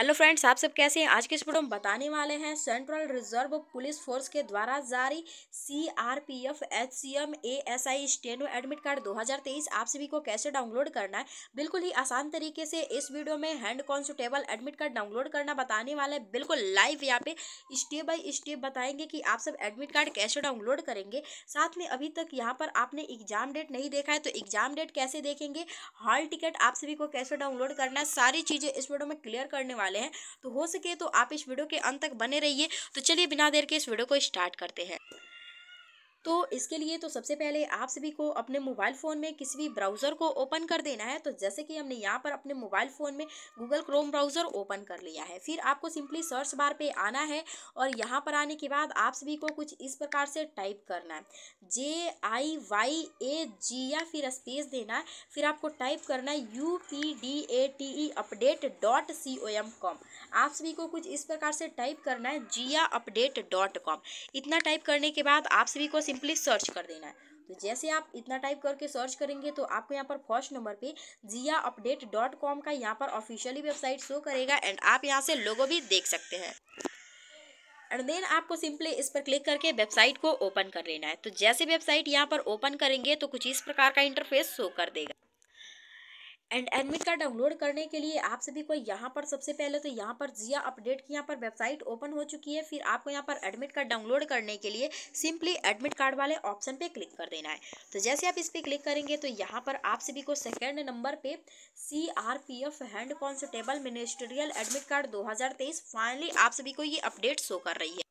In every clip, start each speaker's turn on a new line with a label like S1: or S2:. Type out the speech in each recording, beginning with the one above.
S1: hello friends आप सब कैसे हैं आज के इस वीडियो में बताने वाले हैं सेंट्रल रिजर्व पुलिस फोर्स के द्वारा जारी C R P F H C M A S I steno admit card 2023 आप सभी को कैसे डाउनलोड करना है बिल्कुल ही आसान तरीके से इस वीडियो में head constable admit card download करना बताने वाले हैं बिल्कुल लाइव यहाँ पे स्टेप बाई स्टेप बताएंगे कि आप सब एडमिट कार्ड कैसे डाउनलोड करेंगे साथ में अभी तक यहाँ पर आपने एग्जाम डेट नहीं देखा है तो एग्जाम डेट कैसे देखेंगे हॉल टिकट आप सभी को कैसे डाउनलोड करना है सारी चीज़ें इस वीडियो में क्लियर करने वाले वाले हैं तो हो सके तो आप इस वीडियो के अंत तक बने रहिए तो चलिए बिना देर के इस वीडियो को स्टार्ट करते हैं तो इसके लिए तो सबसे पहले आप सभी को अपने मोबाइल फ़ोन में किसी भी ब्राउज़र को ओपन कर देना है तो जैसे कि हमने यहाँ पर अपने मोबाइल फ़ोन में गूगल क्रोम ब्राउज़र ओपन कर लिया है फिर आपको सिंपली सर्च बार पे आना है और यहाँ पर आने के बाद आप सभी को कुछ इस प्रकार से टाइप करना है जे आई वाई ए जी या फिर स्पेस देना है फिर आपको टाइप करना है U P D A T E update dot C O M com आप सभी को कुछ इस प्रकार से टाइप करना है जिया अपडेट डॉट कॉम इतना टाइप करने के बाद आप सभी को सिंपली सर्च कर देना है तो जैसे आप इतना टाइप करके सर्च करेंगे तो आपको यहाँ पर फर्स्ट नंबर पे जिया अपडेट डॉट कॉम का यहाँ पर ऑफिशियली वेबसाइट शो करेगा एंड आप यहाँ से लोगो भी देख सकते हैं एंड देन आपको सिंपली इस पर क्लिक करके वेबसाइट को ओपन कर लेना है तो जैसे वेबसाइट यहाँ पर ओपन करेंगे तो कुछ इस प्रकार का इंटरफेस शो कर देगा एंड एडमिट कार्ड डाउनलोड करने के लिए आप सभी को यहाँ पर सबसे पहले तो यहाँ पर जिया अपडेट की यहाँ पर वेबसाइट ओपन हो चुकी है फिर आपको यहाँ पर एडमिट कार्ड डाउनलोड करने के लिए सिंपली एडमिट कार्ड वाले ऑप्शन पे क्लिक कर देना है तो जैसे आप इस पर क्लिक करेंगे तो यहाँ पर आप सभी को सेकेंड नंबर पे C R P F head constable ministerial admit card दो फाइनली आप सभी को ये अपडेट शो कर रही है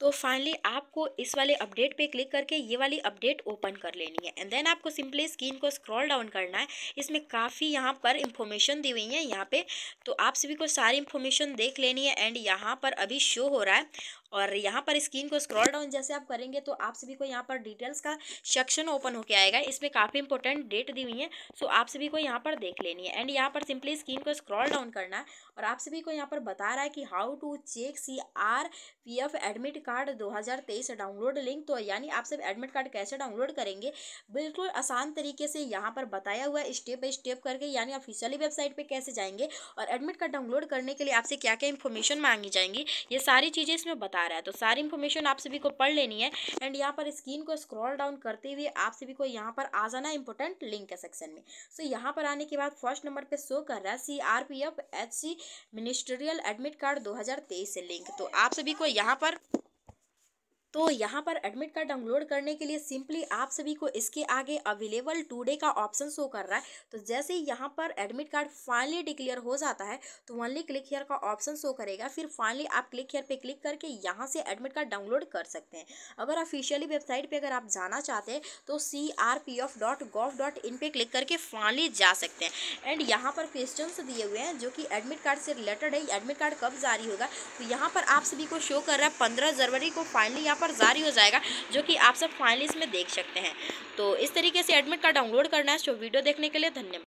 S1: तो फाइनली आपको इस वाले अपडेट पे क्लिक करके ये वाली अपडेट ओपन कर लेनी है एंड देन आपको सिंपली स्क्रीन को स्क्रॉल डाउन करना है इसमें काफ़ी यहाँ पर इंफॉर्मेशन दी हुई है यहाँ पे तो आप सभी को सारी इंफॉर्मेशन देख लेनी है एंड यहाँ पर अभी शो हो रहा है और यहाँ पर स्क्रीन को स्क्रॉल डाउन जैसे आप करेंगे तो आप सभी को यहाँ पर डिटेल्स का सेक्शन ओपन होकर आएगा इसमें काफ़ी इंपॉर्टेंट डेट दी हुई है सो आप सभी को यहाँ पर देख लेनी है एंड यहाँ पर सिंपली स्क्रीन को स्क्रॉल डाउन करना है और आप सभी को यहाँ पर बता रहा है कि how to check C R P F admit card 2023 download link तो यानी आप सब एडमिट कार्ड कैसे डाउनलोड करेंगे बिल्कुल आसान तरीके से यहाँ पर बताया हुआ है स्टेप बाई स्टेप करके यानी ऑफिशियली वेबसाइट पर कैसे जाएंगे और एडमिट कार्ड डाउनलोड करने के लिए आपसे क्या क्या इन्फॉर्मेशन मांगी जाएंगी ये सारी चीज़ें इसमें बता रहा है तो सारी इन्फॉर्मेशन आप सभी को पढ़ लेनी है एंड यहाँ पर स्क्रीन को स्क्रॉल डाउन करते हुए आप सभी को यहाँ पर आ जाना इंपॉर्टेंट लिंक के सेक्शन में सो so, यहाँ पर आने के बाद फर्स्ट नंबर पे शो कर रहा है C R P F H C ministerial admit card 2023 से लिंक तो आप सभी को यहाँ पर तो यहाँ पर एडमिट कार्ड डाउनलोड करने के लिए सिंपली आप सभी को इसके आगे अवेलेबल टुडे का ऑप्शन शो कर रहा है तो जैसे ही यहाँ पर एडमिट कार्ड फाइनली डिक्लेयर हो जाता है तो ओनली क्लिक हेयर का ऑप्शन शो करेगा फिर फाइनली आप क्लिक हेयर पे क्लिक करके यहाँ से एडमिट कार्ड डाउनलोड कर सकते हैं अगर ऑफिशियली वेबसाइट पर अगर आप जाना चाहते हैं तो C R P F dot gov dot in पर क्लिक करके फाइनली जा सकते हैं एंड यहाँ पर क्वेश्चन दिए हुए हैं जो कि एडमिट कार्ड से रिलेटेड है एडमिट कार्ड कब जारी होगा तो यहाँ पर आप सभी को शो कर रहा है पंद्रह जनवरी को फाइनली आप पर जारी हो जाएगा जो कि आप सब फाइनली इसमें देख सकते हैं तो इस तरीके से एडमिट कार्ड डाउनलोड करना है वीडियो देखने के लिए धन्यवाद